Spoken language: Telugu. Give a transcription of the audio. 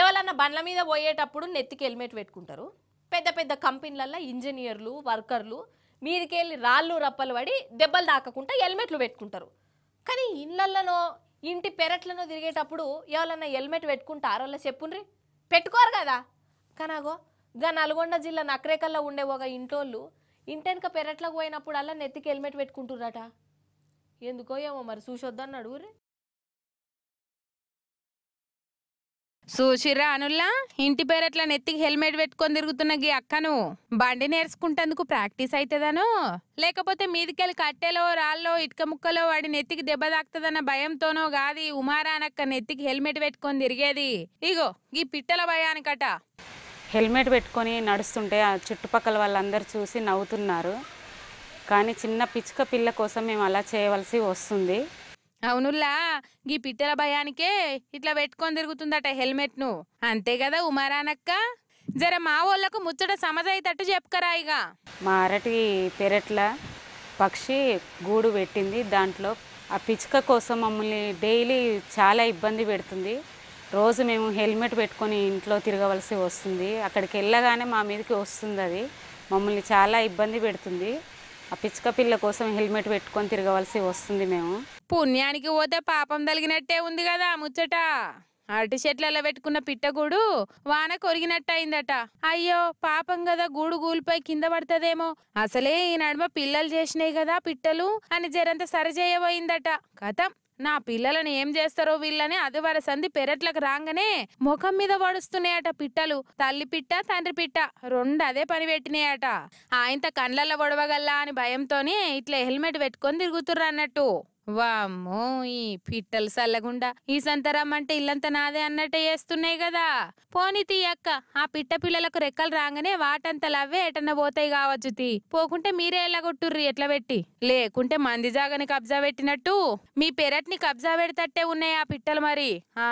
ఎవరన్నా బండ్ల మీద పోయేటప్పుడు నెత్తికి హెల్మెట్ పెట్టుకుంటారు పెద్ద పెద్ద కంపెనీలల్లో ఇంజనీర్లు వర్కర్లు వెళ్ళి రాళ్ళు రప్పలు పడి దెబ్బలు తాకకుండా హెల్మెట్లు పెట్టుకుంటారు కానీ ఇళ్ళల్లోనో ఇంటి పెరట్లను తిరిగేటప్పుడు ఎవరన్నా హెల్మెట్ వాళ్ళ చెప్పుండ్రి పెట్టుకోరు కదా కనాగో గా నల్గొండ జిల్లా నక్రేకల్లో ఉండే ఒక ఇంటోళ్ళు ఇంటెనక పెరట్లకు పోయినప్పుడు అలా నెత్తికి హెల్మెట్ పెట్టుకుంటుర్రట ఎందుకో ఏమో మరి చూసొద్దని అడుగురి చూసిర్రా అనుల్లా ఇంటి పేరట్లా నెత్తికి హెల్మెట్ పెట్టుకొని తిరుగుతున్న గీ అక్కను బండి నేర్చుకుంటందుకు ప్రాక్టీస్ అవుతుందనో లేకపోతే మీదికెళ్ళి కట్టెలో రాళ్ళలో ఇటుక ముక్కలో వాడి నెత్తికి దెబ్బ తాకుతుందన్న భయంతోనో గాది ఉమారానక్క నెత్తికి హెల్మెట్ పెట్టుకొని తిరిగేది ఇగో ఈ పిట్టల భయానికట హెల్మెట్ పెట్టుకొని నడుస్తుంటే ఆ చుట్టుపక్కల వాళ్ళందరూ చూసి నవ్వుతున్నారు కానీ చిన్న పిచ్చుక పిల్ల కోసం మేము అలా చేయవలసి వస్తుంది అవునుల్లా గీ పిట్టల భయానికే ఇట్లా పెట్టుకొని తిరుగుతుందట హెల్మెట్ను అంతే కదా ఉమారానక్క జర మా వాళ్ళకు ముచ్చట సమజయ్యేటట్టు చెప్పుకరా ఇక మా అరటి పెరట్ల పక్షి గూడు పెట్టింది దాంట్లో ఆ పిచ్చుక కోసం మమ్మల్ని డైలీ చాలా ఇబ్బంది పెడుతుంది రోజు మేము హెల్మెట్ పెట్టుకొని ఇంట్లో తిరగవలసి వస్తుంది అక్కడికి వెళ్ళగానే మా మీదకి వస్తుంది అది మమ్మల్ని చాలా ఇబ్బంది పెడుతుంది ఆ పిచ్చుక పిల్ల కోసం హెల్మెట్ పెట్టుకొని తిరగవలసి వస్తుంది మేము పుణ్యానికి పోతే పాపం తలిగినట్టే ఉంది కదా ముచ్చట అరటి చెట్లలో పెట్టుకున్న పిట్టగూడు వాన కొరిగినట్టు అయిందట అయ్యో పాపం కదా గూడు గూలిపోయి కింద పడుతుందేమో అసలే ఈ నడుమ పిల్లలు చేసినాయి కదా పిట్టలు అని జరంత సరిచేయబోయిందట కథం నా పిల్లలను ఏం చేస్తారో వీళ్ళని సంధి పెరట్లకు రాగానే ముఖం మీద వడుస్తున్నాయట పిట్టలు తల్లి పిట్ట తండ్రి పిట్ట రెండు అదే పని పెట్టినాయట ఆయంత కండ్లలో పొడవగల్లా అని భయంతోనే ఇట్లా హెల్మెట్ పెట్టుకొని తిరుగుతుర్రు అన్నట్టు వామ్మో ఈ పిట్టలు సల్లగుండా ఈ సంతరం అంటే ఇల్లంతా నాదే అన్నట్టే చేస్తున్నాయి కదా పోని తీయక్క ఆ పిట్ట పిల్లలకు రెక్కలు రాగానే వాటంతా లవ్వే ఎటన్నా పోతాయి కావచ్చు తీ పోకుంటే మీరే ఎలా కొట్టుర్రి ఎట్లా పెట్టి లేకుంటే మంది జాగని కబ్జా పెట్టినట్టు మీ పెరట్ని కబ్జా పెడతట్టే ఉన్నాయి ఆ పిట్టలు మరి ఆ